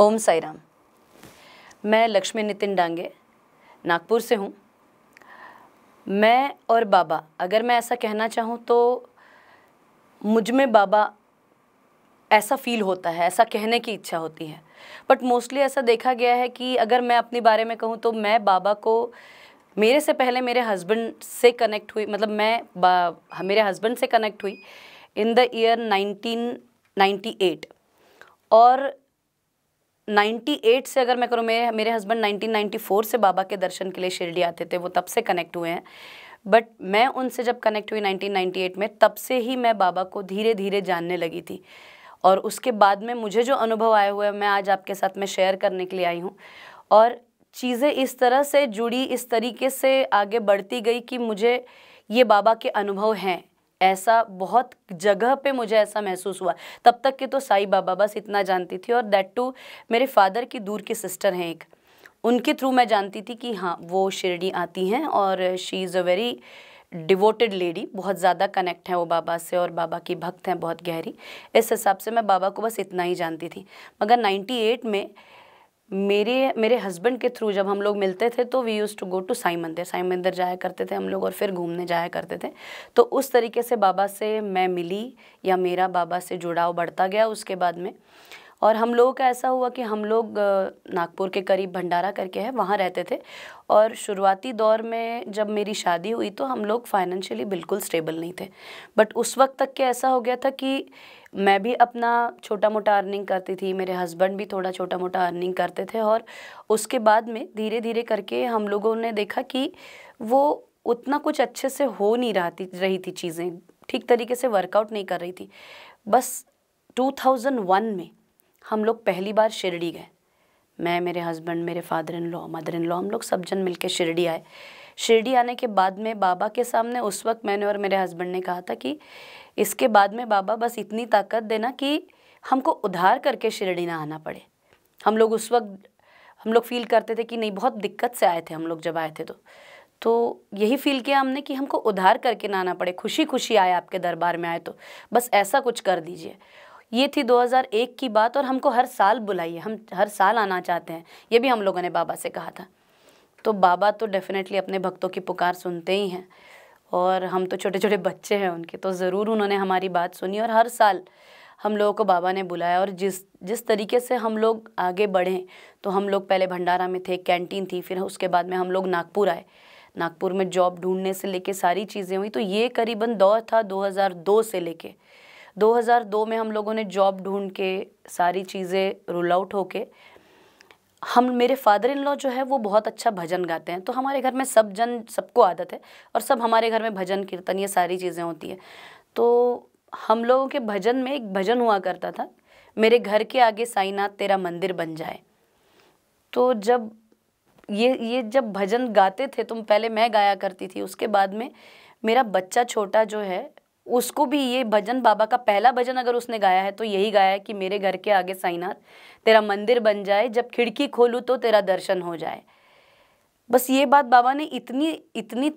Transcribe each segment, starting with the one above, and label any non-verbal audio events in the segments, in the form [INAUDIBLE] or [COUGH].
ओम साई राम मैं लक्ष्मी नितिन डांगे नागपुर से हूँ मैं और बाबा अगर मैं ऐसा कहना चाहूँ तो मुझ में बाबा ऐसा फील होता है ऐसा कहने की इच्छा होती है बट मोस्टली ऐसा देखा गया है कि अगर मैं अपने बारे में कहूँ तो मैं बाबा को मेरे से पहले मेरे हस्बैंड से कनेक्ट हुई मतलब मैं मेरे हस्बैंड से कनेक्ट हुई इन द ईयर 1998 और 98 से अगर मैं करूँ मेरे मेरे हस्बैंड 1994 से बाबा के दर्शन के लिए शिरडी आते थे वो तब से कनेक्ट हुए हैं बट मैं उनसे जब कनेक्ट हुई 1998 में तब से ही मैं बाबा को धीरे धीरे जानने लगी थी और उसके बाद में मुझे जो अनुभव आए हुए हैं मैं आज आपके साथ में शेयर करने के लिए आई हूँ और चीज़ें इस तरह से जुड़ी इस तरीके से आगे बढ़ती गई कि मुझे ये बाबा के अनुभव हैं ऐसा बहुत जगह पे मुझे ऐसा महसूस हुआ तब तक के तो साई बाबा बस इतना जानती थी और दैट टू मेरे फादर की दूर की सिस्टर हैं एक उनके थ्रू मैं जानती थी कि हाँ वो शिरडी आती हैं और she is a very devoted lady बहुत ज़्यादा कनेक्ट हैं वो बाबा से और बाबा की भक्त हैं बहुत गहरी इस हिसाब से मैं बाबा को बस इतना ही जानती थी मगर 98 में मेरे मेरे हस्बैंड के थ्रू जब हम लोग मिलते थे तो we use to go to Sai mandir Sai मंदिर जाया करते थे हम लोग और फिर घूमने जाया करते थे तो उस तरीके से बाबा से मैं मिली या मेरा बाबा से जुड़ाव बढ़ता गया उसके बाद में और हम लोगों का ऐसा हुआ कि हम लोग नागपुर के करीब भंडारा करके है वहाँ रहते थे और शुरुआती दौर में जब मेरी शादी हुई तो हम लोग फाइनेंशियली बिल्कुल स्टेबल नहीं थे बट उस वक्त तक के ऐसा हो गया था कि मैं भी अपना छोटा मोटा अर्निंग करती थी मेरे हस्बैंड भी थोड़ा छोटा मोटा अर्निंग करते थे और उसके बाद में धीरे धीरे करके हम लोगों ने देखा कि वो उतना कुछ अच्छे से हो नहीं रहा रही थी चीज़ें ठीक तरीके से वर्कआउट नहीं कर रही थी बस 2001 में हम लोग पहली बार शिरडी गए मैं मेरे हस्बैंड मेरे father in law mother in law हम लोग सब जन मिल शिरडी आए शिरडी आने के बाद में बाबा के सामने उस वक्त मैंने और मेरे हस्बैंड ने कहा था कि इसके बाद में बाबा बस इतनी ताकत देना कि हमको उधार करके शिरडी ना आना पड़े हम लोग उस वक्त हम लोग फील करते थे कि नहीं बहुत दिक्कत से आए थे हम लोग जब आए थे तो तो यही फील किया हमने कि हमको उधार करके ना आना पड़े खुशी खुशी आए आपके दरबार में आए तो बस ऐसा कुछ कर दीजिए ये थी 2001 की बात और हमको हर साल बुलाइए हम हर साल आना चाहते हैं ये भी हम लोगों ने बाबा से कहा था तो बाबा तो डेफिनेटली अपने भक्तों की पुकार सुनते ही हैं और हम तो छोटे छोटे बच्चे हैं उनके तो ज़रूर उन्होंने हमारी बात सुनी और हर साल हम लोगों को बाबा ने बुलाया और जिस जिस तरीके से हम लोग आगे बढ़े तो हम लोग पहले भंडारा में थे कैंटीन थी फिर उसके बाद में हम लोग नागपुर आए नागपुर में जॉब ढूंढने से लेके सारी चीज़ें हुई तो ये करीबन दौर था 2002 से लेके 2002 में हम लोगों ने जॉब ढूंढ के सारी चीज़ें रोल आउट होके हम मेरे फादर इन लॉ जो है वो बहुत अच्छा भजन गाते हैं तो हमारे घर में सब जन सबको आदत है और सब हमारे घर में भजन कीर्तन ये सारी चीज़ें होती है तो हम लोगों के भजन में एक भजन हुआ करता था मेरे घर के आगे साईनाथ तेरा मंदिर बन जाए तो जब ये ये जब भजन गाते थे तो पहले मैं गाया करती थी उसके बाद में मेरा बच्चा छोटा जो है उसको भी ये भजन बाबा का पहला भजन अगर उसने गाया है तो यही गाया है कि मेरे घर के आगे साईनाथ तेरा मंदिर बन जाए जब खिड़की खोलूँ तो तेरा दर्शन हो जाए बस ये बात बाबा ने इतनी इतनी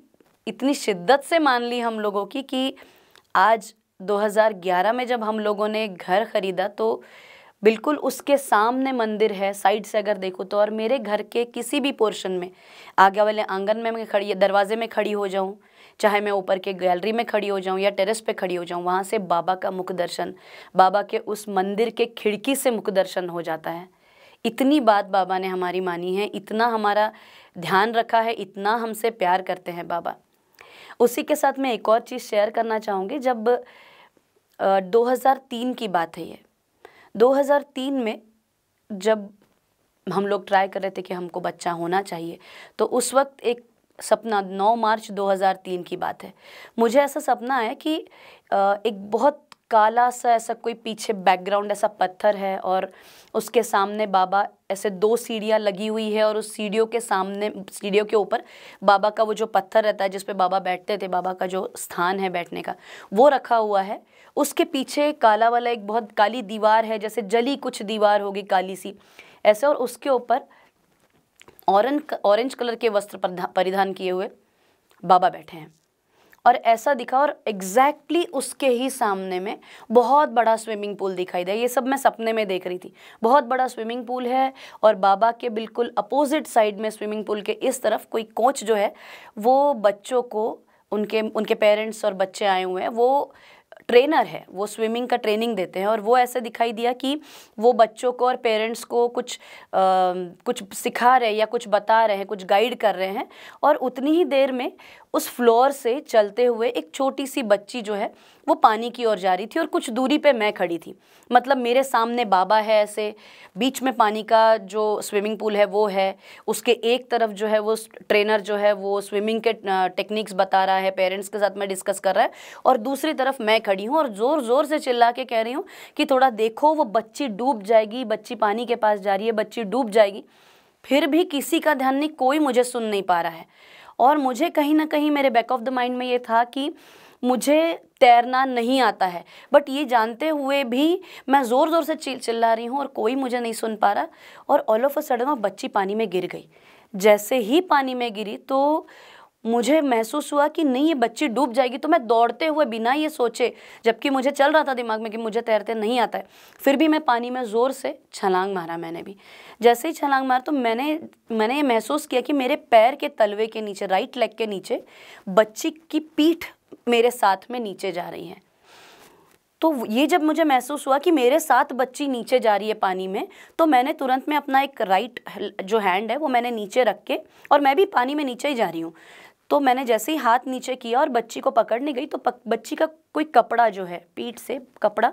इतनी शिद्दत से मान ली हम लोगों की कि आज 2011 में जब हम लोगों ने घर ख़रीदा तो बिल्कुल उसके सामने मंदिर है साइड से अगर देखो तो और मेरे घर के किसी भी पोर्शन में आगे वाले आंगन में मैं खड़ी दरवाजे में खड़ी हो जाऊँ चाहे मैं ऊपर के गैलरी में खड़ी हो जाऊँ या टेरेस पे खड़ी हो जाऊँ वहाँ से बाबा का मुख दर्शन बाबा के उस मंदिर के खिड़की से मुख दर्शन हो जाता है इतनी बात बाबा ने हमारी मानी है इतना हमारा ध्यान रखा है इतना हमसे प्यार करते हैं बाबा उसी के साथ मैं एक और चीज़ शेयर करना चाहूँगी जब दो की बात है ये दो में जब हम लोग ट्राई कर रहे थे कि हमको बच्चा होना चाहिए तो उस वक्त एक सपना 9 मार्च 2003 की बात है मुझे ऐसा सपना है कि एक बहुत काला सा ऐसा कोई पीछे बैकग्राउंड ऐसा पत्थर है और उसके सामने बाबा ऐसे दो सीढ़ियाँ लगी हुई है और उस सीढ़ियों के सामने सीढ़ियों के ऊपर बाबा का वो जो पत्थर रहता है जिसपे बाबा बैठते थे बाबा का जो स्थान है बैठने का वो रखा हुआ है उसके पीछे काला वाला एक बहुत काली दीवार है जैसे जली कुछ दीवार होगी काली सी ऐसे और उसके ऊपर ऑरेंज ऑरेंज कलर के वस्त्र परिधान किए हुए बाबा बैठे हैं और ऐसा दिखा और एग्जैक्टली exactly उसके ही सामने में बहुत बड़ा स्विमिंग पूल दिखाई दिया ये सब मैं सपने में देख रही थी बहुत बड़ा स्विमिंग पूल है और बाबा के बिल्कुल अपोजिट साइड में स्विमिंग पूल के इस तरफ कोई कोच जो है वो बच्चों को उनके उनके पेरेंट्स और बच्चे आए हुए हैं वो ट्रेनर है वो स्विमिंग का ट्रेनिंग देते हैं और वो ऐसे दिखाई दिया कि वो बच्चों को और पेरेंट्स को कुछ आ, कुछ सिखा रहे हैं या कुछ बता रहे हैं कुछ गाइड कर रहे हैं और उतनी ही देर में उस फ्लोर से चलते हुए एक छोटी सी बच्ची जो है वो पानी की ओर जा रही थी और कुछ दूरी पे मैं खड़ी थी मतलब मेरे सामने बाबा है ऐसे बीच में पानी का जो स्विमिंग पूल है वो है उसके एक तरफ जो है वो ट्रेनर जो है वो स्विमिंग के टेक्निक्स बता रहा है पेरेंट्स के साथ मैं डिस्कस कर रहा है और दूसरी तरफ मैं खड़ी हूँ और ज़ोर ज़ोर से चिल्ला के कह रही हूँ कि थोड़ा देखो वो बच्ची डूब जाएगी बच्ची पानी के पास जा रही है बच्ची डूब जाएगी फिर भी किसी का ध्यान नहीं कोई मुझे सुन नहीं पा रहा है और मुझे कहीं ना कहीं मेरे बैक ऑफ द माइंड में ये था कि मुझे तैरना नहीं आता है बट ये जानते हुए भी मैं ज़ोर ज़ोर से चिल चिल्ला रही हूँ और कोई मुझे नहीं सुन पा रहा और ऑल ऑफ अ सडन वो बच्ची पानी में गिर गई जैसे ही पानी में गिरी तो मुझे महसूस हुआ कि नहीं ये बच्ची डूब जाएगी तो मैं दौड़ते हुए बिना ये सोचे जबकि मुझे चल रहा था दिमाग में कि मुझे तैरते नहीं आता है फिर भी मैं पानी में ज़ोर से छलांग मारा मैंने भी जैसे ही छलांग मारा तो मैंने मैंने ये महसूस किया कि मेरे पैर के तलवे के नीचे राइट लेग के नीचे बच्ची की पीठ मेरे साथ में नीचे जा रही है तो ये जब मुझे महसूस हुआ कि मेरे साथ बच्ची नीचे जा रही है पानी में तो मैंने तुरंत में अपना एक राइट जो हैंड है वो मैंने नीचे रख के और मैं भी पानी में नीचे ही जा रही हूँ तो मैंने जैसे ही हाथ नीचे किया और बच्ची को पकड़ने गई तो पक, बच्ची का कोई कपड़ा जो है पीठ से कपड़ा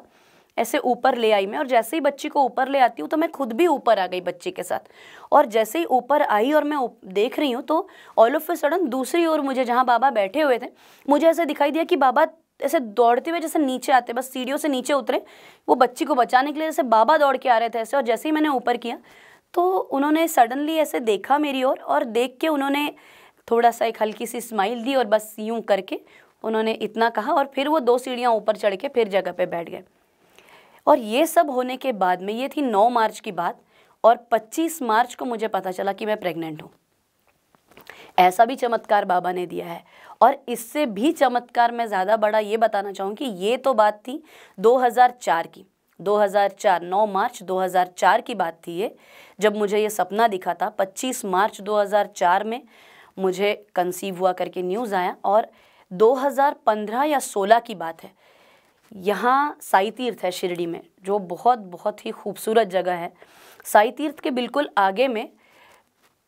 ऐसे ऊपर ले आई मैं और जैसे ही बच्ची को ऊपर ले आती हूँ तो मैं खुद भी ऊपर आ गई बच्ची के साथ और जैसे ही ऊपर आई और मैं देख रही हूँ तो ऑल ऑफ ए सडन दूसरी ओर मुझे जहाँ बाबा बैठे हुए थे मुझे ऐसे दिखाई दिया कि बाबा ऐसे दौड़ते हुए जैसे नीचे आते बस सीढ़ियों से नीचे उतरे वो बच्ची को बचाने के लिए जैसे बाबा दौड़ के आ रहे थे ऐसे और जैसे ही मैंने ऊपर किया तो उन्होंने सडनली ऐसे देखा मेरी ओर और, और देख के उन्होंने थोड़ा सा एक हल्की सी स्माइल दी और बस यूं करके उन्होंने इतना कहा और फिर वो दो सीढ़ियाँ ऊपर चढ़ के फिर जगह पर बैठ गए और ये सब होने के बाद में ये थी नौ मार्च की बात और पच्चीस मार्च को मुझे पता चला कि मैं प्रेग्नेंट हूँ ऐसा भी चमत्कार बाबा ने दिया है और इससे भी चमत्कार मैं ज़्यादा बड़ा ये बताना चाहूँ कि ये तो बात थी 2004 की 2004 9 मार्च 2004 की बात थी ये जब मुझे ये सपना दिखा था 25 मार्च 2004 में मुझे कंसीव हुआ करके न्यूज़ आया और 2015 या 16 की बात है यहाँ साई तीर्थ है शिरडी में जो बहुत बहुत ही खूबसूरत जगह है साई तीर्थ के बिल्कुल आगे में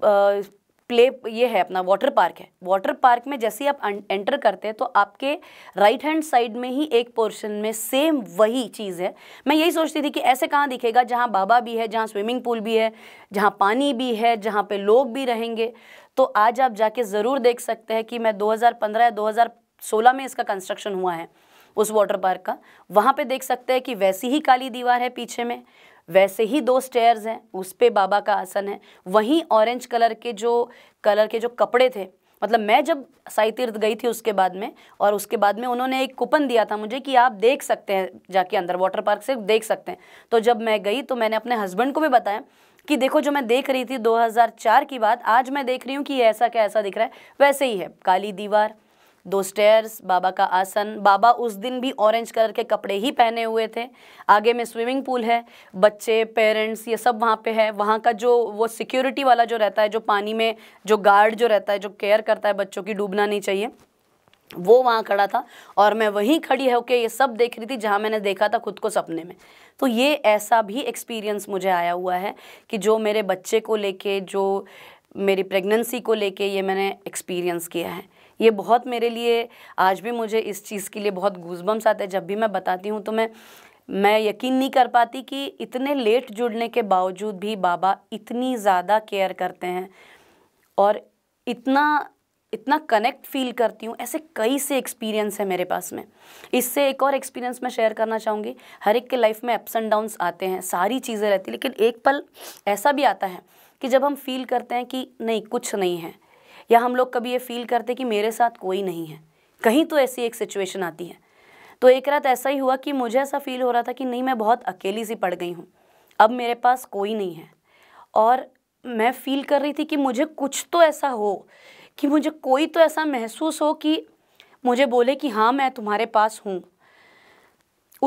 आ, प्ले ये है अपना वाटर पार्क है वाटर पार्क में जैसे ही आप एंटर करते हैं तो आपके राइट हैंड साइड में ही एक पोर्शन में सेम वही चीज़ है मैं यही सोचती थी कि ऐसे कहाँ दिखेगा जहाँ बाबा भी है जहाँ स्विमिंग पूल भी है जहाँ पानी भी है जहाँ पे लोग भी रहेंगे तो आज आप जाके ज़रूर देख सकते हैं कि मैं 2015 या 2016 में इसका कंस्ट्रक्शन हुआ है उस वाटर पार्क का वहाँ पे देख सकते हैं कि वैसी ही काली दीवार है पीछे में वैसे ही दो स्टेयर्स हैं उस पर बाबा का आसन है वहीं ऑरेंज कलर के जो कलर के जो कपड़े थे मतलब मैं जब साई तीर्थ गई थी उसके बाद में और उसके बाद में उन्होंने एक कूपन दिया था मुझे कि आप देख सकते हैं जाके अंदर वाटर पार्क से देख सकते हैं तो जब मैं गई तो मैंने अपने हस्बैंड को भी बताया कि देखो जो मैं देख रही थी 2004 की बात आज मैं देख रही हूँ कि ऐसा क्या ऐसा दिख रहा है वैसे ही है काली दीवार दो स्टेयर्स बाबा का आसन बाबा उस दिन भी ऑरेंज कलर के कपड़े ही पहने हुए थे आगे में स्विमिंग पूल है बच्चे पेरेंट्स ये सब वहाँ पे है वहाँ का जो वो सिक्योरिटी वाला जो रहता है जो पानी में जो गार्ड जो रहता है जो केयर करता है बच्चों की डूबना नहीं चाहिए वो वहाँ खड़ा था और मैं वहीं खड़ी होके ये सब देख रही थी जहाँ मैंने देखा था खुद को सपने में तो ये ऐसा भी एक्सपीरियंस मुझे आया हुआ है कि जो मेरे बच्चे को लेके जो मेरी प्रेगनेंसी को लेके ये मैंने एक्सपीरियंस किया है ये बहुत मेरे लिए आज भी मुझे इस चीज़ के लिए बहुत गूजबम्स आते हैं जब भी मैं बताती हूँ तो मैं मैं यकीन नहीं कर पाती कि इतने लेट जुड़ने के बावजूद भी बाबा इतनी ज़्यादा केयर करते हैं और इतना इतना कनेक्ट फील करती हूँ ऐसे कई से एक्सपीरियंस है मेरे पास में इससे एक और एक्सपीरियंस मैं शेयर करना चाहूँगी हर एक के लाइफ में अप्स एंड डाउन्स आते हैं सारी चीज़ें रहती लेकिन एक पल ऐसा भी आता है कि जब हम फील करते हैं कि नहीं कुछ नहीं है या हम लोग कभी ये फील करते कि मेरे साथ कोई नहीं है कहीं तो ऐसी एक सिचुएशन आती है तो एक रात ऐसा ही हुआ कि मुझे ऐसा फील हो रहा था कि नहीं मैं बहुत अकेली सी पड़ गई हूँ अब मेरे पास कोई नहीं है और मैं फील कर रही थी कि मुझे कुछ तो ऐसा हो कि मुझे कोई तो ऐसा महसूस हो कि मुझे बोले कि हाँ मैं तुम्हारे पास हूँ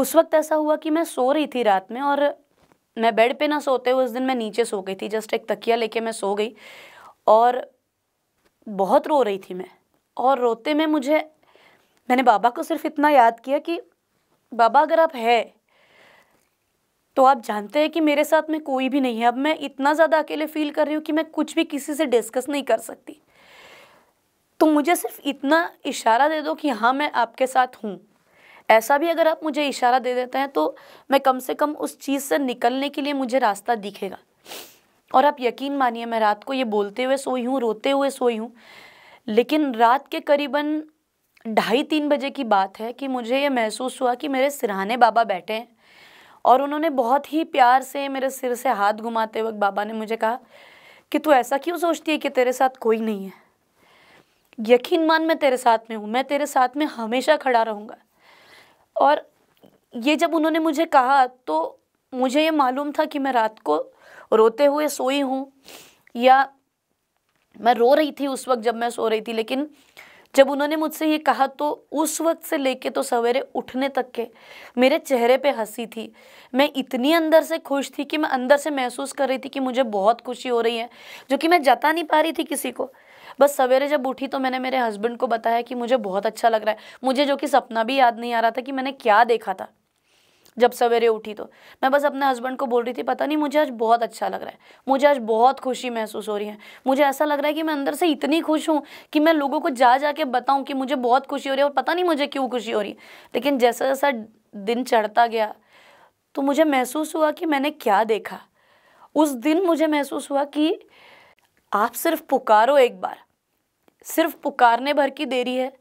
उस वक्त ऐसा हुआ कि मैं सो रही थी रात में और मैं बेड पे ना सोते हुए उस दिन मैं नीचे सो गई थी जस्ट एक तकिया लेके मैं सो गई और बहुत रो रही थी मैं और रोते में मुझे मैंने बाबा को सिर्फ इतना याद किया कि बाबा अगर आप है तो आप जानते हैं कि मेरे साथ में कोई भी नहीं है अब मैं इतना ज़्यादा अकेले फील कर रही हूँ कि मैं कुछ भी किसी से डिस्कस नहीं कर सकती तो मुझे सिर्फ इतना इशारा दे दो कि हाँ मैं आपके साथ हूँ ऐसा भी अगर आप मुझे इशारा दे देते हैं तो मैं कम से कम उस चीज़ से निकलने के लिए मुझे रास्ता दिखेगा और आप यकीन मानिए मैं रात को ये बोलते हुए सोई हूँ रोते हुए सोई हूँ लेकिन रात के करीबन ढाई तीन बजे की बात है कि मुझे ये महसूस हुआ कि मेरे सिरहाने बाबा बैठे हैं और उन्होंने बहुत ही प्यार से मेरे सिर से हाथ घुमाते वक्त बाबा ने मुझे कहा कि तू ऐसा क्यों सोचती है कि तेरे साथ कोई नहीं है यकीन मान मैं तेरे साथ में हूँ मैं तेरे साथ में हमेशा खड़ा रहूँगा और ये जब उन्होंने मुझे कहा तो मुझे ये मालूम था कि मैं रात को रोते हुए सोई हूँ या मैं रो रही थी उस वक्त जब मैं सो रही थी लेकिन जब उन्होंने मुझसे ये कहा तो उस वक्त से लेके तो सवेरे उठने तक के मेरे चेहरे पे हंसी थी मैं इतनी अंदर से खुश थी कि मैं अंदर से महसूस कर रही थी कि मुझे बहुत खुशी हो रही है जो कि मैं जता नहीं पा रही थी किसी को बस सवेरे जब उठी तो मैंने मेरे हस्बैंड को बताया कि मुझे बहुत अच्छा लग रहा है मुझे जो कि सपना भी याद नहीं आ रहा था कि मैंने क्या देखा था जब सवेरे उठी तो मैं बस अपने हस्बैंड को बोल रही थी पता नहीं मुझे आज बहुत अच्छा लग रहा है मुझे आज बहुत खुशी महसूस हो रही है मुझे ऐसा लग रहा है कि मैं अंदर से इतनी खुश हूँ कि मैं लोगों को जा जा के बताऊँ कि मुझे बहुत खुशी हो रही है और पता नहीं मुझे क्यों खुशी हो रही है लेकिन जैसा जैसा दिन चढ़ता गया तो मुझे महसूस हुआ कि मैंने क्या देखा उस दिन मुझे महसूस हुआ कि आप सिर्फ पुकारो एक बार सिर्फ पुकारने भर की देरी है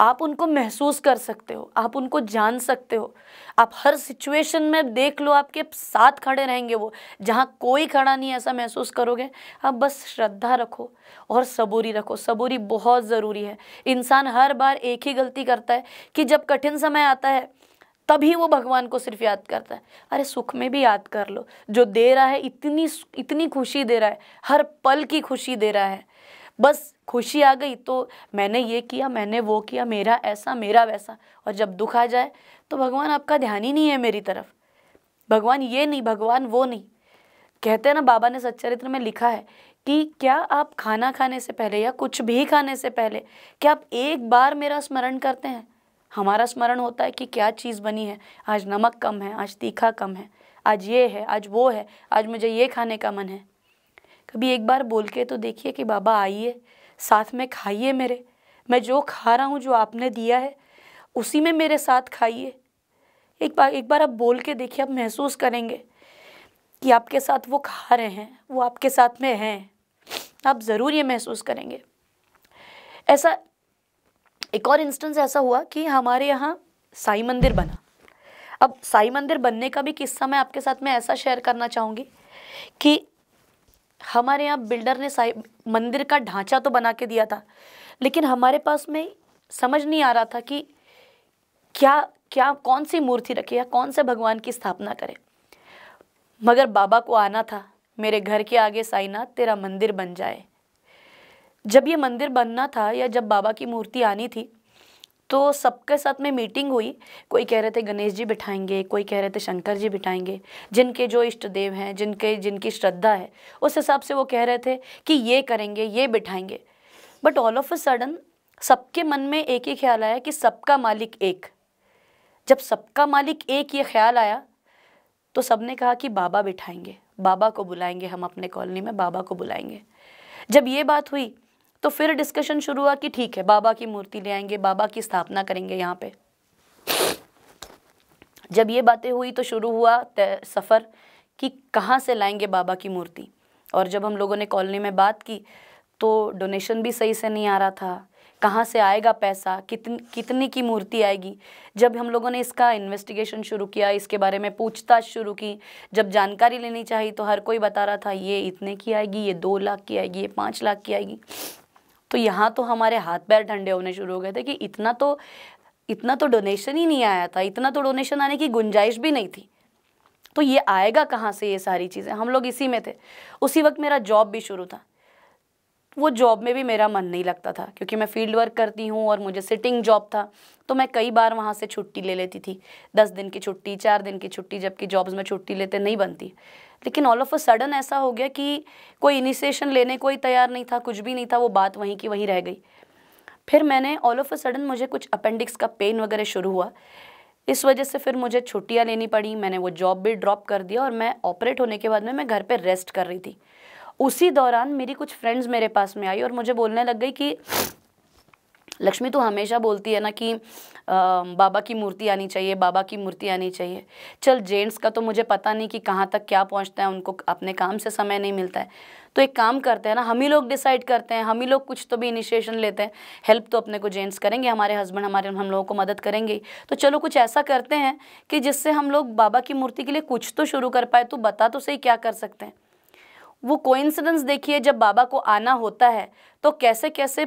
आप उनको महसूस कर सकते हो आप उनको जान सकते हो आप हर सिचुएशन में देख लो आपके साथ खड़े रहेंगे वो जहाँ कोई खड़ा नहीं ऐसा महसूस करोगे आप बस श्रद्धा रखो और सबूरी रखो सबूरी बहुत ज़रूरी है इंसान हर बार एक ही गलती करता है कि जब कठिन समय आता है तभी वो भगवान को सिर्फ याद करता है अरे सुख में भी याद कर लो जो दे रहा है इतनी इतनी खुशी दे रहा है हर पल की खुशी दे रहा है बस खुशी आ गई तो मैंने ये किया मैंने वो किया मेरा ऐसा मेरा वैसा और जब दुख आ जाए तो भगवान आपका ध्यान ही नहीं है मेरी तरफ भगवान ये नहीं भगवान वो नहीं कहते हैं ना बाबा ने सच्चरित्र में लिखा है कि क्या आप खाना खाने से पहले या कुछ भी खाने से पहले क्या आप एक बार मेरा स्मरण करते हैं हमारा स्मरण होता है कि क्या चीज़ बनी है आज नमक कम है आज तीखा कम है आज ये है आज वो है आज मुझे ये खाने का मन है कभी एक बार बोल के तो देखिए कि बाबा आइए साथ में खाइए मेरे मैं जो खा रहा हूँ जो आपने दिया है उसी में मेरे साथ खाइए एक बार एक बार आप बोल के देखिए आप महसूस करेंगे कि आपके साथ वो खा रहे हैं वो आपके साथ में हैं आप ज़रूर ये महसूस करेंगे ऐसा एक और इंस्टेंस ऐसा हुआ कि हमारे यहाँ साई मंदिर बना अब साई मंदिर बनने का भी किस्सा मैं आपके साथ में ऐसा शेयर करना चाहूँगी कि हमारे यहाँ बिल्डर ने मंदिर का ढांचा तो बना के दिया था लेकिन हमारे पास में समझ नहीं आ रहा था कि क्या क्या कौन सी मूर्ति रखे या कौन से भगवान की स्थापना करें मगर बाबा को आना था मेरे घर के आगे साईनाथ तेरा मंदिर बन जाए जब ये मंदिर बनना था या जब बाबा की मूर्ति आनी थी तो सबके साथ में मीटिंग हुई कोई कह रहे थे गणेश जी बिठाएंगे कोई कह रहे थे शंकर जी बिठाएंगे जिनके जो इष्ट देव हैं जिनके जिनकी श्रद्धा है उस हिसाब से वो कह रहे थे कि ये करेंगे ये बिठाएंगे but all of a sudden सबके मन में एक ही ख्याल आया कि सबका मालिक एक जब सबका मालिक एक ये ख्याल आया तो सब ने कहा कि बाबा बिठाएंगे बाबा को बुलाएंगे हम अपने कॉलोनी में बाबा को बुलाएंगे जब ये बात हुई तो फिर डिस्कशन शुरू हुआ कि ठीक है बाबा की मूर्ति ले आएंगे बाबा की स्थापना करेंगे यहाँ पे जब ये बातें हुई तो शुरू हुआ सफ़र कि कहाँ से लाएंगे बाबा की मूर्ति और जब हम लोगों ने कॉलोनी में बात की तो डोनेशन भी सही से नहीं आ रहा था कहाँ से आएगा पैसा कितन कितने की मूर्ति आएगी जब हम लोगों ने इसका इन्वेस्टिगेशन शुरू किया इसके बारे में पूछताछ शुरू की जब जानकारी लेनी चाहिए तो हर कोई बता रहा था ये इतने की आएगी ये दो लाख की आएगी ये पाँच लाख की आएगी तो यहाँ तो हमारे हाथ पैर ठंडे होने शुरू हो गए थे कि इतना तो इतना तो डोनेशन ही नहीं आया था इतना तो डोनेशन आने की गुंजाइश भी नहीं थी तो ये आएगा कहाँ से ये सारी चीज़ें हम लोग इसी में थे उसी वक्त मेरा जॉब भी शुरू था वो जॉब में भी मेरा मन नहीं लगता था क्योंकि मैं फील्ड वर्क करती हूँ और मुझे सिटिंग जॉब था तो मैं कई बार वहाँ से छुट्टी ले लेती थी दस दिन की छुट्टी चार दिन की छुट्टी जबकि जॉब्स में छुट्टी लेते नहीं बनती लेकिन ऑल ऑफ अ सडन ऐसा हो गया कि कोई इनिशिएशन लेने कोई तैयार नहीं था कुछ भी नहीं था वो बात वहीं की वहीं रह गई फिर मैंने ऑल ऑफ अ सडन मुझे कुछ अपेंडिक्स का पेन वगैरह शुरू हुआ इस वजह से फिर मुझे छुट्टियाँ लेनी पड़ी मैंने वो जॉब भी ड्रॉप कर दिया और मैं ऑपरेट होने के बाद में मैं घर पर रेस्ट कर रही थी उसी दौरान मेरी कुछ फ्रेंड्स मेरे पास में आई और मुझे बोलने लग गई कि लक्ष्मी तो हमेशा बोलती है ना कि आ, बाबा की मूर्ति आनी चाहिए बाबा की मूर्ति आनी चाहिए चल जेंट्स का तो मुझे पता नहीं कि कहाँ तक क्या पहुँचता है उनको अपने काम से समय नहीं मिलता है तो एक काम करते हैं ना हम ही लोग डिसाइड करते हैं हम ही लोग कुछ तो भी इनिशिएशन लेते हैं हेल्प तो अपने को जेंट्स करेंगे हमारे हस्बैंड हमारे हम लोगों को मदद करेंगे तो चलो कुछ ऐसा करते हैं कि जिससे हम लोग बाबा की मूर्ति के लिए कुछ तो शुरू कर पाए तो बता तो सही क्या कर सकते हैं वो कोइंसिडेंस देखिए जब बाबा को आना होता है तो कैसे कैसे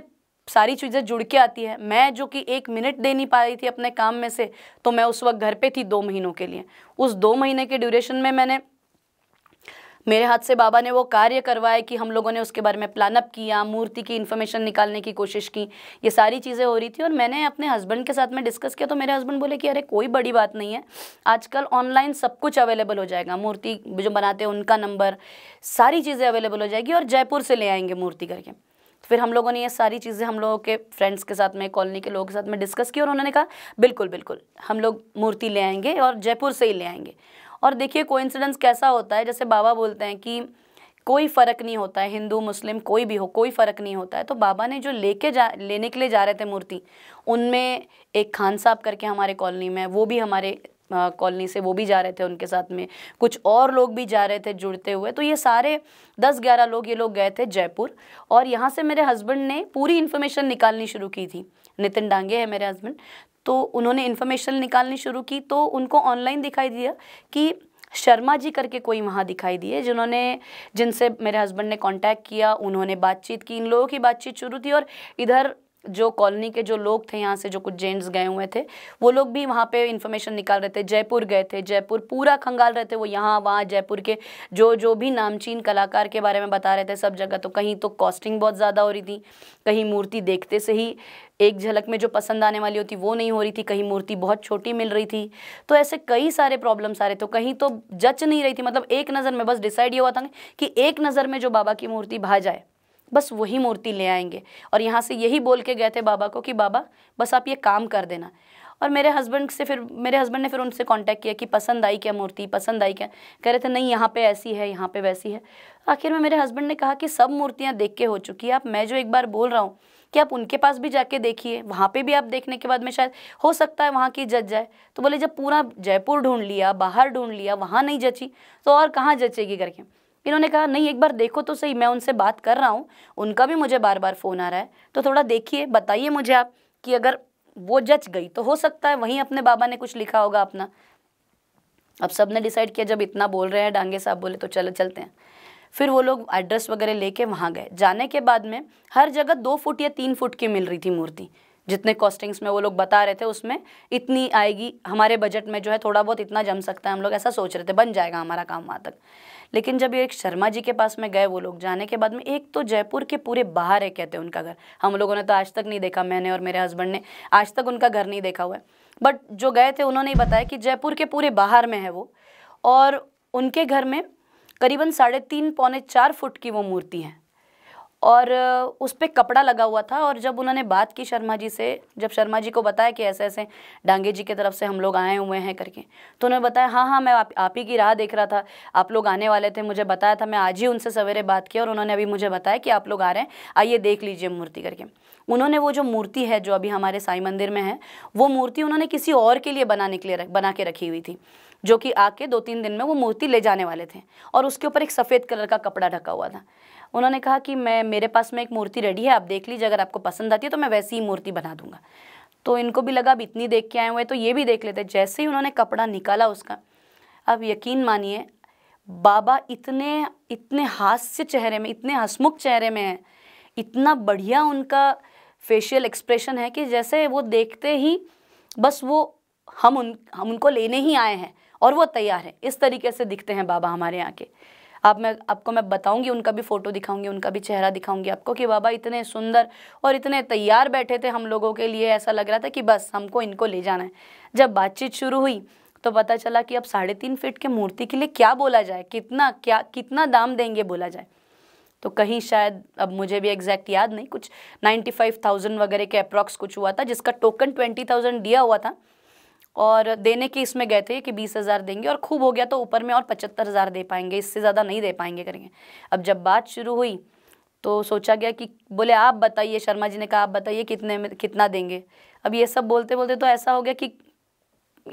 सारी चीज़ें जुड़ के आती है मैं जो कि एक मिनट दे नहीं पा रही थी अपने काम में से तो मैं उस वक्त घर पे थी दो महीनों के लिए उस दो महीने के ड्यूरेशन में मैंने मेरे हाथ से बाबा ने वो कार्य करवाए कि हम लोगों ने उसके बारे में प्लानअप किया मूर्ति की इन्फॉर्मेशन निकालने की कोशिश की ये सारी चीज़ें हो रही थी और मैंने अपने हस्बैंड के साथ में डिस्कस किया तो मेरे हस्बैंड बोले कि अरे कोई बड़ी बात नहीं है आजकल ऑनलाइन सब कुछ अवेलेबल हो जाएगा मूर्ति जो बनाते हैं उनका नंबर सारी चीज़ें अवेलेबल हो जाएगी और जयपुर से ले आएंगे मूर्ति करके फिर हम लोगों ने ये सारी चीज़ें हम लोगों के फ्रेंड्स के साथ में कॉलोनी के लोगों के साथ में डिस्कस की और उन्होंने कहा बिल्कुल बिल्कुल हम लोग मूर्ति ले आएंगे और जयपुर से ही ले आएंगे और देखिए कोइंसिडेंस कैसा होता है जैसे बाबा बोलते हैं कि कोई फ़र्क नहीं होता है हिंदू मुस्लिम कोई भी हो कोई फ़र्क नहीं होता है तो बाबा ने जो लेके जा लेने के लिए जा रहे थे मूर्ति उनमें एक खान साहब करके हमारे कॉलोनी में वो भी हमारे कॉलोनी से वो भी जा रहे थे उनके साथ में कुछ और लोग भी जा रहे थे जुड़ते हुए तो ये सारे दस ग्यारह लोग ये लोग गए थे जयपुर और यहाँ से मेरे हस्बैंड ने पूरी इन्फॉर्मेशन निकालनी शुरू की थी नितिन डांगे है मेरे हस्बैंड तो उन्होंने इन्फॉर्मेशन निकालनी शुरू की तो उनको ऑनलाइन दिखाई दिया कि शर्मा जी करके कोई वहाँ दिखाई दिए जिन्होंने जिनसे मेरे हस्बैंड ने कांटेक्ट किया उन्होंने बातचीत की इन लोगों की बातचीत शुरू थी और इधर जो कॉलोनी के जो लोग थे यहाँ से जो कुछ जेंट्स गए हुए थे वो लोग भी वहाँ पे इन्फॉर्मेशन निकाल रहे थे जयपुर गए थे जयपुर पूरा खंगाल रहे थे वो यहाँ वहाँ जयपुर के जो जो भी नामचीन कलाकार के बारे में बता रहे थे सब जगह तो कहीं तो कॉस्टिंग बहुत ज़्यादा हो रही थी कहीं मूर्ति देखते से ही एक झलक में जो पसंद आने वाली होती वो नहीं हो रही थी कहीं मूर्ति बहुत छोटी मिल रही थी तो ऐसे कई सारे प्रॉब्लम्स आ रहे थे तो कहीं तो जच नहीं रही थी मतलब एक नज़र में बस डिसाइड ये हुआ था कि एक नज़र में जो बाबा की मूर्ति भा जाए बस वही मूर्ति ले आएंगे और यहाँ से यही बोल के गए थे बाबा को कि बाबा बस आप ये काम कर देना और मेरे हस्बैंड से फिर मेरे हस्बैंड ने फिर उनसे कांटेक्ट किया कि पसंद आई क्या मूर्ति पसंद आई क्या कह रहे थे नहीं यहाँ पे ऐसी है यहाँ पे वैसी है आखिर में मेरे हस्बैंड ने कहा कि सब मूर्तियाँ देख के हो चुकी है आप मैं जो एक बार बोल रहा हूँ कि आप उनके पास भी जाके देखिए वहाँ पे भी आप देखने के बाद में शायद हो सकता है वहाँ की जज जाए तो बोले जब पूरा जयपुर ढूंढ लिया बाहर ढूंढ लिया वहाँ नहीं जची तो और कहाँ जचेगी करके इन्होंने कहा नहीं एक बार देखो तो सही मैं उनसे बात कर रहा हूँ उनका भी मुझे बार बार फ़ोन आ रहा है तो थोड़ा देखिए बताइए मुझे आप कि अगर वो जच गई तो हो सकता है वहीं अपने बाबा ने कुछ लिखा होगा अपना अब सब ने डिसाइड किया जब इतना बोल रहे हैं डांगे साहब बोले तो चलो चलते हैं फिर वो लोग एड्रेस वगैरह लेके वहाँ गए जाने के बाद में हर जगह दो फुट या तीन फुट की मिल रही थी मूर्ति जितने कॉस्टिंग्स में वो लोग बता रहे थे उसमें इतनी आएगी हमारे बजट में जो है थोड़ा बहुत इतना जम सकता है हम लोग ऐसा सोच रहे थे बन जाएगा हमारा काम वहाँ तक लेकिन जब ये एक शर्मा जी के पास में गए वो लोग जाने के बाद में एक तो जयपुर के पूरे बाहर है कहते हैं उनका घर हम लोगों ने तो आज तक नहीं देखा मैंने और मेरे हस्बैंड ने आज तक उनका घर नहीं देखा हुआ है बट जो गए थे उन्होंने ही बताया कि जयपुर के पूरे बाहर में है वो और उनके घर में करीबन साढ़े तीन पौने चार फुट की वो मूर्ति हैं और उस पर कपड़ा लगा हुआ था और जब उन्होंने बात की शर्मा जी से जब शर्मा जी को बताया कि ऐसे ऐसे डांगे जी की तरफ से हम लोग आए हुए हैं करके तो उन्होंने बताया हाँ हाँ मैं आप, आप ही की राह देख रहा था आप लोग आने वाले थे मुझे बताया था मैं आज ही उनसे सवेरे बात की और उन्होंने अभी मुझे बताया कि आप लोग आ रहे हैं आइए देख लीजिए मूर्ति करके उन्होंने वो जो मूर्ति है जो अभी हमारे साई मंदिर में है वो मूर्ति उन्होंने किसी और के लिए बनाने के लिए बना के रखी हुई थी जो कि आके दो तीन दिन में वो मूर्ति ले जाने वाले थे और उसके ऊपर एक सफ़ेद कलर का कपड़ा ढका हुआ था उन्होंने कहा कि मैं मेरे पास में एक मूर्ति रेडी है आप देख लीजिए अगर आपको पसंद आती है तो मैं वैसी ही मूर्ति बना दूंगा तो इनको भी लगा अब इतनी देख के आए हुए तो ये भी देख लेते जैसे ही उन्होंने कपड़ा निकाला उसका अब यकीन मानिए बाबा इतने इतने हास्य चेहरे में इतने हंसमुख चेहरे में हैं इतना बढ़िया उनका फेशियल एक्सप्रेशन है कि जैसे वो देखते ही बस वो हम उन हम उनको लेने ही आए हैं और वो तैयार है इस तरीके से दिखते हैं बाबा हमारे यहाँ के अब मैं आपको मैं बताऊंगी उनका भी फ़ोटो दिखाऊंगी उनका भी चेहरा दिखाऊंगी आपको कि बाबा इतने सुंदर और इतने तैयार बैठे थे हम लोगों के लिए ऐसा लग रहा था कि बस हमको इनको ले जाना है जब बातचीत शुरू हुई तो पता चला कि अब साढ़े तीन फीट के मूर्ति के लिए क्या बोला जाए कितना क्या कितना दाम देंगे बोला जाए तो कहीं शायद अब मुझे भी एग्जैक्ट याद नहीं कुछ नाइन्टी फाइव थाउजेंड वगैरह के अप्रॉक्स कुछ हुआ था जिसका टोकन ट्वेंटी थाउजेंड दिया हुआ था और देने के इसमें गए थे कि बीस हज़ार देंगे और खूब हो गया तो ऊपर में और पचहत्तर हज़ार दे पाएंगे इससे ज़्यादा नहीं दे पाएंगे करेंगे अब जब बात शुरू हुई तो सोचा गया कि बोले आप बताइए शर्मा जी ने कहा आप बताइए कितने में कितना देंगे अब ये सब बोलते बोलते तो ऐसा हो गया कि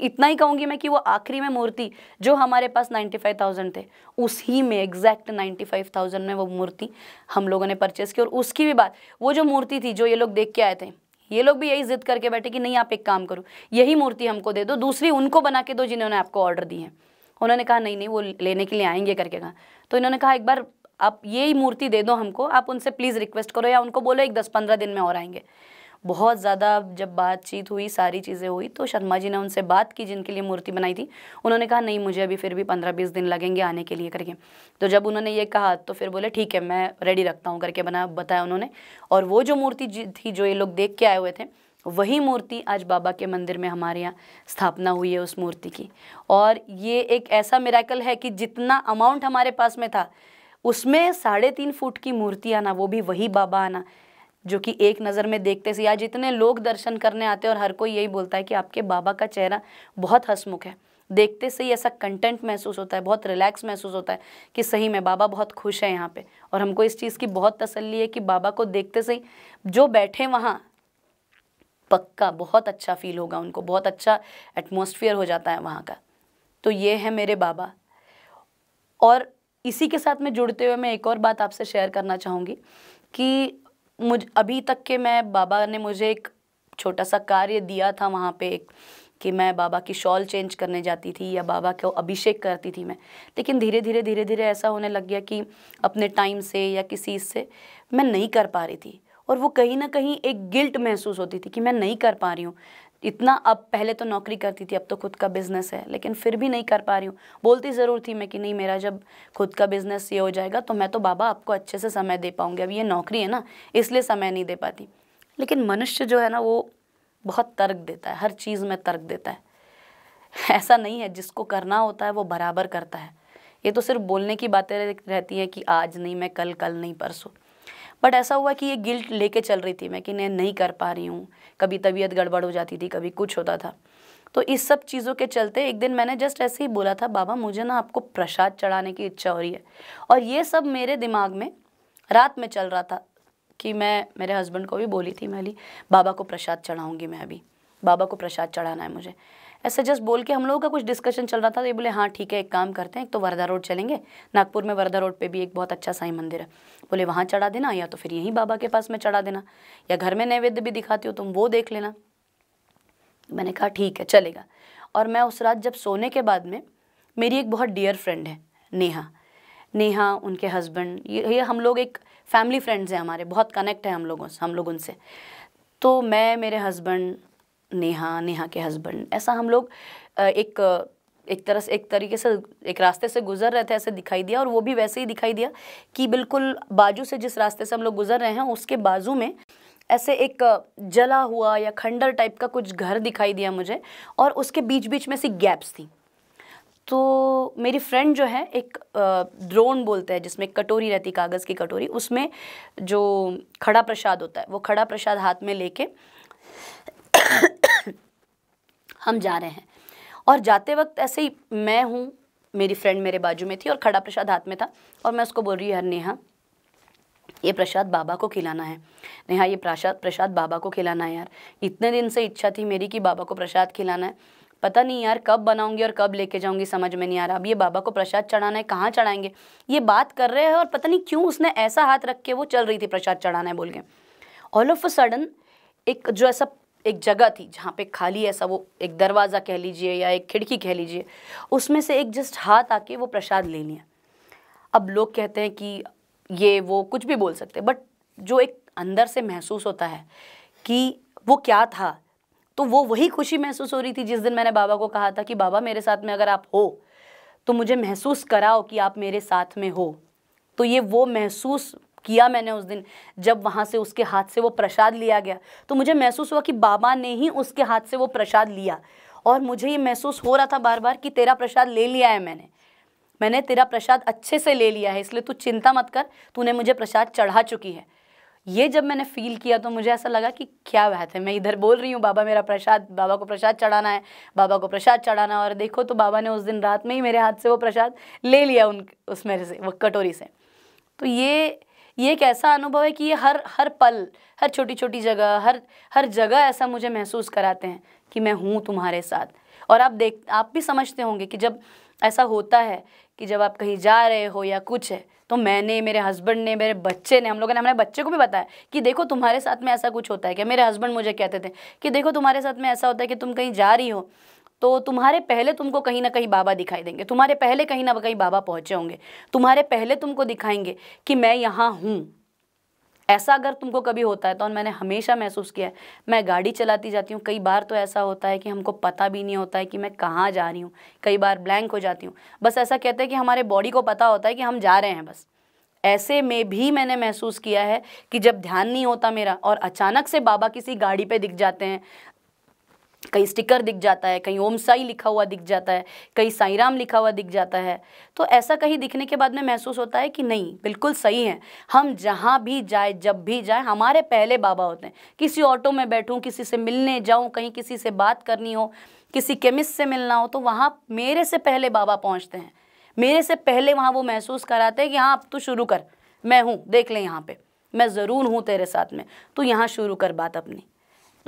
इतना ही कहूँगी मैं कि वो आखिरी में मूर्ति जो हमारे पास नाइन्टी फाइव थाउजेंड थे उसी में एग्जैक्ट नाइन्टी फाइव थाउजेंड में वो मूर्ति हम लोगों ने परचेस की और उसकी भी बात वो जो मूर्ति थी जो ये लोग देख के आए थे ये लोग भी यही जिद करके बैठे कि नहीं आप एक काम करो यही मूर्ति हमको दे दो दूसरी उनको बना के दो जिन्होंने आपको ऑर्डर दी है उन्होंने कहा नहीं नहीं वो लेने के लिए आएंगे करके कहा तो इन्होंने कहा एक बार आप यही मूर्ति दे दो हमको आप उनसे प्लीज़ रिक्वेस्ट करो या उनको बोलो एक दस पंद्रह दिन में और आएंगे बहुत ज़्यादा जब बातचीत हुई सारी चीज़ें हुई तो शर्मा जी ने उनसे बात की जिनके लिए मूर्ति बनाई थी उन्होंने कहा नहीं मुझे अभी फिर भी पंद्रह बीस दिन लगेंगे आने के लिए करके तो जब उन्होंने ये कहा तो फिर बोले ठीक है मैं रेडी रखता हूँ करके बना बताया उन्होंने और वो जो मूर्ति थी जो ये लोग देख के आए हुए थे वही मूर्ति आज बाबा के मंदिर में हमारे यहाँ स्थापना हुई है उस मूर्ति की और ये एक ऐसा मेराकल है कि जितना अमाउंट हमारे पास में था उसमें साढ़े तीन फुट की मूर्ति आना वो भी वही बाबा आना जो कि एक नज़र में देखते से या जितने लोग दर्शन करने आते हैं और हर कोई यही बोलता है कि आपके बाबा का चेहरा बहुत हंसमुख है देखते से ही ऐसा कंटेंट महसूस होता है बहुत रिलैक्स महसूस होता है कि सही में बाबा बहुत खुश है यहाँ पे और हमको इस चीज़ की बहुत तसल्ली है कि बाबा को देखते से ही जो बैठे वहाँ पक्का बहुत अच्छा फील होगा उनको बहुत अच्छा एटमोसफियर हो जाता है वहाँ का तो ये है मेरे बाबा और इसी के साथ में जुड़ते हुए मैं एक और बात आपसे शेयर करना चाहूँगी कि मुझ अभी तक के मैं बाबा ने मुझे एक छोटा सा कार्य दिया था वहाँ पे एक कि मैं बाबा की शॉल चेंज करने जाती थी या बाबा को अभिषेक करती थी मैं लेकिन धीरे धीरे धीरे धीरे ऐसा होने लग गया कि अपने टाइम से या किसी से मैं नहीं कर पा रही थी और वो कहीं ना कहीं एक गिल्ट महसूस होती थी कि मैं नहीं कर पा रही हूँ इतना अब पहले तो नौकरी करती थी अब तो खुद का बिज़नेस है लेकिन फिर भी नहीं कर पा रही हूँ बोलती ज़रूर थी मैं कि नहीं मेरा जब खुद का बिज़नेस ये हो जाएगा तो मैं तो बाबा आपको अच्छे से समय दे पाऊँगी अब ये नौकरी है ना इसलिए समय नहीं दे पाती लेकिन मनुष्य जो है ना वो बहुत तर्क देता है हर चीज़ में तर्क देता है [LAUGHS] ऐसा नहीं है जिसको करना होता है वो बराबर करता है ये तो सिर्फ बोलने की बातें रहती हैं कि आज नहीं मैं कल कल नहीं परसों बट ऐसा हुआ कि ये गिल्ट लेके चल रही थी मैं कि नहीं नहीं कर पा रही हूँ कभी तबीयत गड़बड़ हो जाती थी कभी कुछ होता था तो इस सब चीज़ों के चलते एक दिन मैंने जस्ट ऐसे ही बोला था बाबा मुझे ना आपको प्रसाद चढ़ाने की इच्छा हो रही है और ये सब मेरे दिमाग में रात में चल रहा था कि मैं मेरे हस्बैंड को भी बोली थी मैं बाबा को प्रसाद चढ़ाऊँगी मैं अभी बाबा को प्रसाद चढ़ाना है मुझे ऐसे जस्ट बोल के हम लोगों का कुछ डिस्कशन चल रहा था तो ये बोले हाँ ठीक है एक काम करते हैं एक तो वर्धा रोड चलेंगे नागपुर में वर्धा रोड पे भी एक बहुत अच्छा साई मंदिर है बोले वहाँ चढ़ा देना या तो फिर यहीं बाबा के पास में चढ़ा देना या घर में नैवेद्य भी दिखाती हो तुम वो देख लेना मैंने कहा ठीक है चलेगा और मैं उस रात जब सोने के बाद में मेरी एक बहुत डियर फ्रेंड है नेहा नेहा उनके हस्बैंड ये, ये हम लोग एक फैमिली फ्रेंड्स हैं हमारे बहुत कनेक्ट है हम लोगों से हम लोग उनसे तो मैं मेरे हस्बैंड नेहा नेहा के हस्बैंड ऐसा हम लोग एक एक तरह से एक तरीके से एक रास्ते से गुजर रहे थे ऐसे दिखाई दिया और वो भी वैसे ही दिखाई दिया कि बिल्कुल बाजू से जिस रास्ते से हम लोग गुजर रहे हैं उसके बाजू में ऐसे एक जला हुआ या खंडर टाइप का कुछ घर दिखाई दिया मुझे और उसके बीच बीच में सी गैप्स थी तो मेरी फ्रेंड जो है एक ड्रोन बोलते हैं जिसमें कटोरी रहती कागज़ की कटोरी उसमें जो खड़ा प्रसाद होता है वो खड़ा प्रसाद हाथ में लेके हम जा रहे हैं और जाते वक्त ऐसे ही मैं हूँ मेरी फ्रेंड मेरे बाजू में थी और खड़ा प्रसाद हाथ में था और मैं उसको बोल रही यार नेहा ये प्रसाद बाबा को खिलाना है नेहा ये प्रसाद प्रसाद बाबा को खिलाना है यार इतने दिन से इच्छा थी मेरी कि बाबा को प्रसाद खिलाना है पता नहीं यार कब बनाऊंगी और कब लेके जाऊंगी समझ में नहीं आ रहा अब ये बाबा को प्रसाद चढ़ाना है कहाँ चढ़ाएंगे ये बात कर रहे हैं और पता नहीं क्यों उसने ऐसा हाथ रख के वो चल रही थी प्रसाद चढ़ाना है बोल के ऑल ऑफ अ सडन एक जो ऐसा एक जगह थी जहाँ पे खाली ऐसा वो एक दरवाज़ा कह लीजिए या एक खिड़की कह लीजिए उसमें से एक जस्ट हाथ आके वो प्रसाद ले लिया अब लोग कहते हैं कि ये वो कुछ भी बोल सकते बट जो एक अंदर से महसूस होता है कि वो क्या था तो वो वही खुशी महसूस हो रही थी जिस दिन मैंने बाबा को कहा था कि बाबा मेरे साथ में अगर आप हो तो मुझे महसूस कराओ कि आप मेरे साथ में हो तो ये वो महसूस किया मैंने उस दिन जब वहाँ से उसके हाथ से वो प्रसाद लिया गया तो मुझे महसूस हुआ कि बाबा ने ही उसके हाथ से वो प्रसाद लिया और मुझे ये महसूस हो रहा था बार बार कि तेरा प्रसाद ले लिया है मैंने मैंने तेरा प्रसाद अच्छे से ले लिया है इसलिए तू चिंता मत कर तूने मुझे प्रसाद चढ़ा चुकी है ये जब मैंने फील किया तो मुझे ऐसा लगा कि क्या बात है मैं इधर बोल रही हूँ बाबा मेरा प्रसाद बाबा को प्रसाद चढ़ाना है बाबा को प्रसाद चढ़ाना और देखो तो बाबा ने उस दिन रात में ही मेरे हाथ से वो प्रसाद ले लिया उन उसमें से वो कटोरी से तो ये ये एक ऐसा अनुभव है कि ये हर हर पल हर छोटी छोटी जगह हर हर जगह ऐसा मुझे महसूस कराते हैं कि मैं हूँ तुम्हारे साथ और आप देख आप भी समझते होंगे कि जब ऐसा होता है कि जब आप कहीं जा रहे हो या कुछ है तो मैंने मेरे हस्बैंड ने मेरे बच्चे ने हम लोगों ने हमारे बच्चे को भी बताया कि देखो तुम्हारे साथ में ऐसा कुछ होता है क्या मेरे हस्बैंड मुझे कहते थे कि देखो तुम्हारे साथ में ऐसा होता है कि तुम कहीं जा रही हो तो तुम्हारे पहले तुमको कहीं ना कहीं बाबा दिखाई देंगे तुम्हारे पहले कहीं ना कहीं बाबा पहुंचे होंगे तुम्हारे पहले तुमको दिखाएंगे कि मैं यहाँ हूँ ऐसा अगर तुमको कभी होता है तो मैंने हमेशा महसूस किया है मैं गाड़ी चलाती जाती हूँ कई बार तो ऐसा होता है कि हमको पता भी नहीं होता है कि मैं कहाँ जा रही हूँ कई बार ब्लैंक हो जाती हूँ बस ऐसा कहते हैं कि हमारे बॉडी को पता होता है कि हम जा रहे हैं बस ऐसे में भी मैंने महसूस किया है कि जब ध्यान नहीं होता मेरा और अचानक से बाबा किसी गाड़ी पे दिख जाते हैं कहीं स्टिकर दिख जाता है कहीं ओम साई लिखा हुआ दिख जाता है कहीं साई राम लिखा हुआ दिख जाता है तो ऐसा कहीं दिखने के बाद में महसूस होता है कि नहीं बिल्कुल सही है हम जहाँ भी जाए जब भी जाए हमारे पहले बाबा होते हैं किसी ऑटो में बैठूँ किसी से मिलने जाऊँ कहीं किसी से बात करनी हो किसी केमिस्ट से मिलना हो तो वहाँ मेरे से पहले बाबा पहुँचते हैं मेरे से पहले वहाँ वो महसूस कराते हैं कि हाँ अब तो शुरू कर मैं हूँ देख लें यहाँ पर मैं ज़रूर हूँ तेरे साथ में तो यहाँ शुरू कर बात अपनी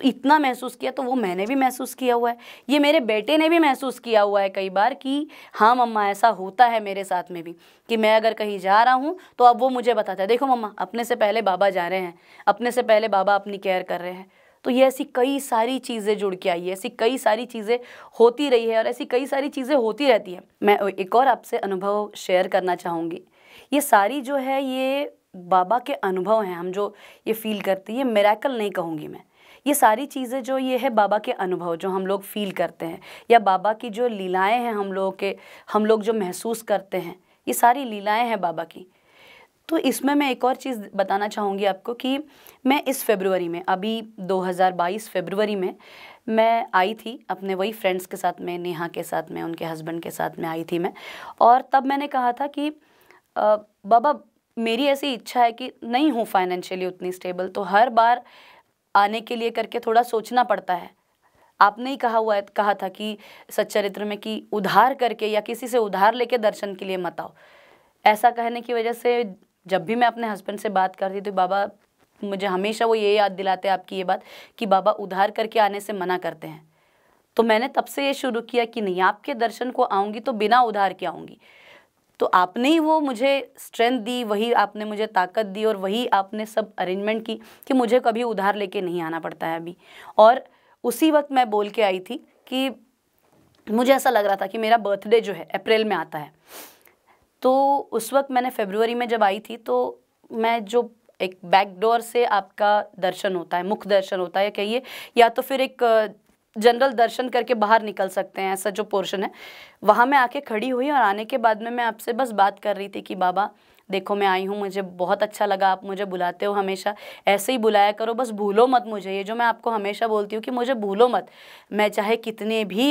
इतना महसूस किया तो वो मैंने भी महसूस किया हुआ है ये मेरे बेटे ने भी महसूस किया हुआ है कई बार कि हाँ मम्मा ऐसा होता है मेरे साथ में भी कि मैं अगर कहीं जा रहा हूँ तो अब वो मुझे बताता है देखो मम्मा अपने से पहले बाबा जा रहे हैं अपने से पहले बाबा अपनी केयर कर रहे हैं तो ये ऐसी कई सारी चीज़ें जुड़ के आई है ऐसी कई सारी चीज़ें होती रही है और ऐसी कई सारी चीज़ें होती रहती हैं मैं एक और आपसे अनुभव शेयर करना चाहूँगी ये सारी जो है ये बाबा के अनुभव हैं हम जो ये फील करते हैं ये मेराकल नहीं कहूँगी मैं ये सारी चीज़ें जो ये है बाबा के अनुभव जो हम लोग फील करते हैं या बाबा की जो लीलाएँ हैं हम लोगों के हम लोग जो महसूस करते हैं ये सारी लीलाएँ हैं बाबा की तो इसमें मैं एक और चीज़ बताना चाहूँगी आपको कि मैं इस फेबरवरी में अभी 2022 फेबरवरी में मैं आई थी अपने वही फ्रेंड्स के साथ में नेहा के साथ में उनके हस्बैंड के साथ में आई थी मैं और तब मैंने कहा था कि आ, बाबा मेरी ऐसी इच्छा है कि नहीं हूँ फाइनेंशियली उतनी स्टेबल तो हर बार आने के लिए करके थोड़ा सोचना पड़ता है आपने ही कहा हुआ कहा था कि सच्चरित्र में कि उधार करके या किसी से उधार लेके दर्शन के लिए मत आओ ऐसा कहने की वजह से जब भी मैं अपने हस्बैंड से बात करती तो बाबा मुझे हमेशा वो ये याद दिलाते आपकी ये बात कि बाबा उधार करके आने से मना करते हैं तो मैंने तब से ये शुरू किया कि नहीं आपके दर्शन को आऊँगी तो बिना उधार के आऊँगी तो आपने ही वो मुझे स्ट्रेंथ दी वही आपने मुझे ताकत दी और वही आपने सब अरेंजमेंट की कि मुझे कभी उधार लेके नहीं आना पड़ता है अभी और उसी वक्त मैं बोल के आई थी कि मुझे ऐसा लग रहा था कि मेरा बर्थडे जो है अप्रैल में आता है तो उस वक्त मैंने फेबरवरी में जब आई थी तो मैं जो एक बैकडोर से आपका दर्शन होता है मुख दर्शन होता है कहिए या तो फिर एक जनरल दर्शन करके बाहर निकल सकते हैं ऐसा जो पोर्शन है वहाँ मैं आके खड़ी हुई और आने के बाद में मैं आपसे बस बात कर रही थी कि बाबा देखो मैं आई हूँ मुझे बहुत अच्छा लगा आप मुझे बुलाते हो हमेशा ऐसे ही बुलाया करो बस भूलो मत मुझे ये जो मैं आपको हमेशा बोलती हूँ कि मुझे भूलो मत मैं चाहे कितने भी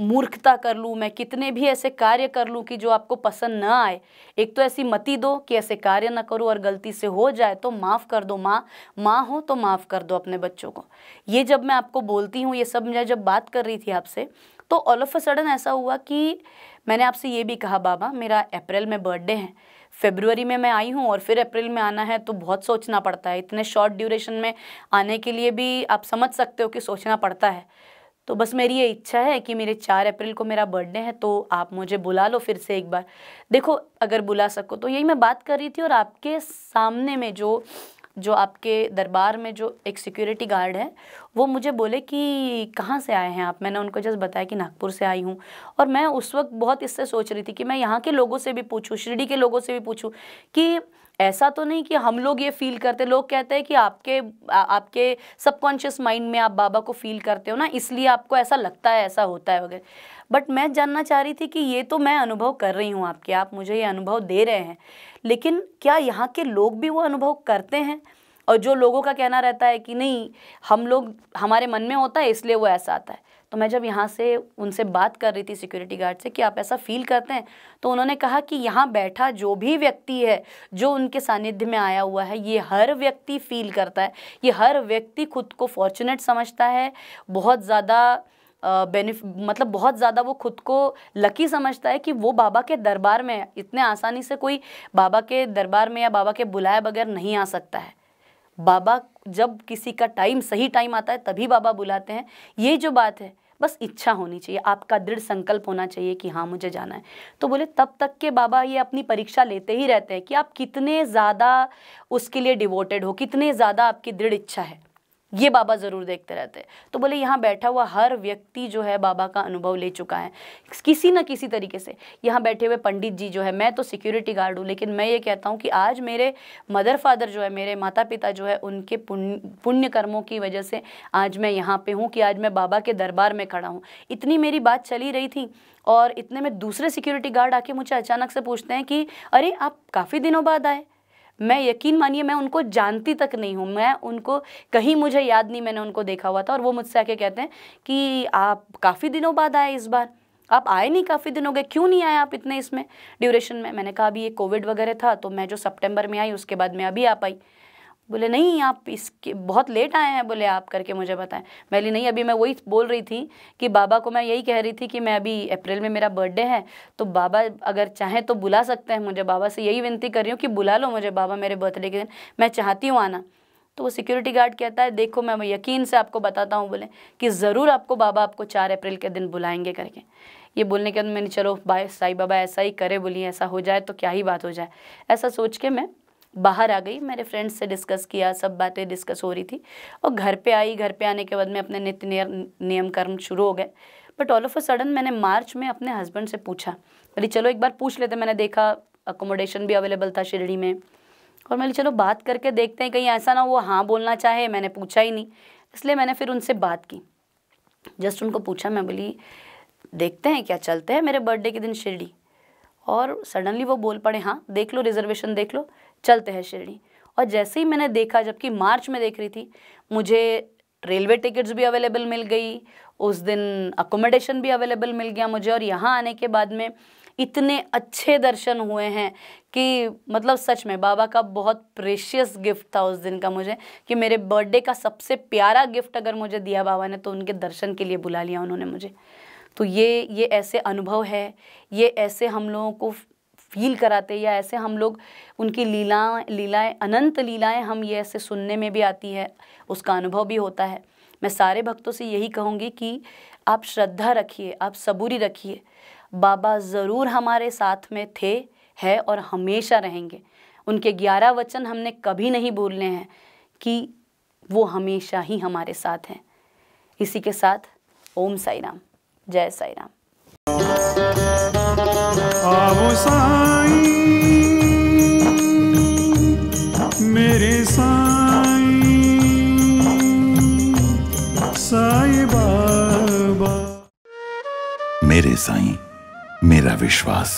मूर्खता कर लूँ मैं कितने भी ऐसे कार्य कर लूँ कि जो आपको पसंद ना आए एक तो ऐसी मति दो कि ऐसे कार्य ना करो और गलती से हो जाए तो माफ़ कर दो माँ माँ हो तो माफ़ कर दो अपने बच्चों को ये जब मैं आपको बोलती हूँ ये सब मैं जब बात कर रही थी आपसे तो ऑल ऑफ अ सडन ऐसा हुआ कि मैंने आपसे ये भी कहा बाबा मेरा अप्रैल में बर्थडे है फेबरवरी में मैं आई हूँ और फिर अप्रैल में आना है तो बहुत सोचना पड़ता है इतने शॉर्ट ड्यूरेशन में आने के लिए भी आप समझ सकते हो कि सोचना पड़ता है तो बस मेरी ये इच्छा है कि मेरे चार अप्रैल को मेरा बर्थडे है तो आप मुझे बुला लो फिर से एक बार देखो अगर बुला सको तो यही मैं बात कर रही थी और आपके सामने में जो जो आपके दरबार में जो एक सिक्योरिटी गार्ड है वो मुझे बोले कि कहाँ से आए हैं आप मैंने उनको जस्ट बताया कि नागपुर से आई हूँ और मैं उस वक्त बहुत इससे सोच रही थी कि मैं यहाँ के लोगों से भी पूछूँ शिरडी के लोगों से भी पूछूँ कि ऐसा तो नहीं कि हम लोग ये फील करते लोग कहते हैं कि आपके आ, आपके सबकॉन्शियस माइंड में आप बाबा को फील करते हो ना इसलिए आपको ऐसा लगता है ऐसा होता है वगैरह बट मैं जानना चाह रही थी कि ये तो मैं अनुभव कर रही हूँ आपके आप मुझे ये अनुभव दे रहे हैं लेकिन क्या यहाँ के लोग भी वो अनुभव करते हैं और जो लोगों का कहना रहता है कि नहीं हम लोग हमारे मन में होता है इसलिए वो ऐसा आता है तो मैं जब यहाँ से उनसे बात कर रही थी सिक्योरिटी गार्ड से कि आप ऐसा फील करते हैं तो उन्होंने कहा कि यहाँ बैठा जो भी व्यक्ति है जो उनके सानिध्य में आया हुआ है ये हर व्यक्ति फील करता है ये हर व्यक्ति खुद को फॉर्चुनेट समझता है बहुत ज़्यादा बेनिफ मतलब बहुत ज़्यादा वो खुद को लकी समझता है कि वो बाबा के दरबार में इतने आसानी से कोई बाबा के दरबार में या बाबा के बुलाए बगैर नहीं आ सकता है बाबा जब किसी का टाइम सही टाइम आता है तभी बाबा बुलाते हैं ये जो बात है बस इच्छा होनी चाहिए आपका दृढ़ संकल्प होना चाहिए कि हाँ मुझे जाना है तो बोले तब तक के बाबा ये अपनी परीक्षा लेते ही रहते हैं कि आप कितने ज़्यादा उसके लिए डिवोटेड हो कितने ज़्यादा आपकी दृढ़ इच्छा है ये बाबा ज़रूर देखते रहते हैं तो बोले यहाँ बैठा हुआ हर व्यक्ति जो है बाबा का अनुभव ले चुका है किसी न किसी तरीके से यहाँ बैठे हुए पंडित जी जो है मैं तो सिक्योरिटी गार्ड हूँ लेकिन मैं ये कहता हूँ कि आज मेरे मदर फादर जो है मेरे माता पिता जो है उनके पुण्य पुण्य कर्मों की वजह से आज मैं यहाँ पे हूँ कि आज मैं बाबा के दरबार में खड़ा हूँ इतनी मेरी बात चली रही थी और इतने में दूसरे सिक्योरिटी गार्ड आके मुझे अचानक से पूछते हैं कि अरे आप काफ़ी दिनों बाद आए मैं यकीन मानिए मैं उनको जानती तक नहीं हूँ मैं उनको कहीं मुझे याद नहीं मैंने उनको देखा हुआ था और वो मुझसे आके कहते हैं कि आप काफ़ी दिनों बाद आए इस बार आप आए नहीं काफ़ी दिनों गए क्यों नहीं आए आप इतने इसमें ड्यूरेशन में मैंने कहा अभी ये कोविड वगैरह था तो मैं जो सेप्टेम्बर में आई उसके बाद मैं अभी आ पाई बोले नहीं आप इसके बहुत लेट आए हैं बोले आप करके मुझे बताएं मैं नहीं अभी मैं वही बोल रही थी कि बाबा को मैं यही कह रही थी कि मैं अभी अप्रैल में मेरा बर्थडे है तो बाबा अगर चाहें तो बुला सकते हैं मुझे बाबा से यही विनती कर रही हूँ कि बुला लो मुझे बाबा मेरे बर्थडे के दिन मैं चाहती हूँ आना तो वो सिक्योरिटी गार्ड कहता है देखो मैं यकीन से आपको बताता हूँ बोले कि ज़रूर आपको बाबा आपको चार अप्रैल के दिन बुलाएंगे करके ये बोलने के बाद मैंने चलो भाई साई बाबा ऐसा ही करे बोलिए ऐसा हो जाए तो क्या ही बात हो जाए ऐसा सोच के मैं बाहर आ गई मेरे फ्रेंड्स से डिस्कस किया सब बातें डिस्कस हो रही थी और घर पे आई घर पे आने के बाद में अपने नित्य नियम कर्म शुरू हो गए but all of a sudden मैंने मार्च में अपने हस्बैंड से पूछा बोली चलो एक बार पूछ लेते मैंने देखा अकोमोडेशन भी अवेलेबल था शिरडी में और मैंने चलो बात करके देखते हैं कहीं ऐसा ना वो हाँ बोलना चाहे मैंने पूछा ही नहीं इसलिए मैंने फिर उनसे बात की जस्ट उनको पूछा मैं बोली देखते हैं क्या चलते हैं मेरे बर्थडे के दिन शिरडी और सडनली वो बोल पड़े हाँ देख लो रिजर्वेशन देख लो चलते हैं शिरडी और जैसे ही मैंने देखा जबकि मार्च में देख रही थी मुझे रेलवे टिकट्स भी अवेलेबल मिल गई उस दिन अकोमोडेशन भी अवेलेबल मिल गया मुझे और यहाँ आने के बाद में इतने अच्छे दर्शन हुए हैं कि मतलब सच में बाबा का बहुत प्रेशियस गिफ्ट था उस दिन का मुझे कि मेरे बर्थडे का सबसे प्यारा गिफ्ट अगर मुझे दिया बाबा ने तो उनके दर्शन के लिए बुला लिया उन्होंने मुझे तो ये ये ऐसे अनुभव है ये ऐसे हम लोगों को फील कराते या ऐसे हम लोग उनकी लीला लीलाएं अनंत लीलाएं हम ये ऐसे सुनने में भी आती है उसका अनुभव भी होता है मैं सारे भक्तों से यही कहूँगी कि आप श्रद्धा रखिए आप सबूरी रखिए बाबा ज़रूर हमारे साथ में थे है और हमेशा रहेंगे उनके ग्यारह वचन हमने कभी नहीं भूलने हैं कि वो हमेशा ही हमारे साथ हैं इसी के साथ ओम साई राम जय साई राम आओ साई मेरे साई साई बाबा मेरे साई मेरा विश्वास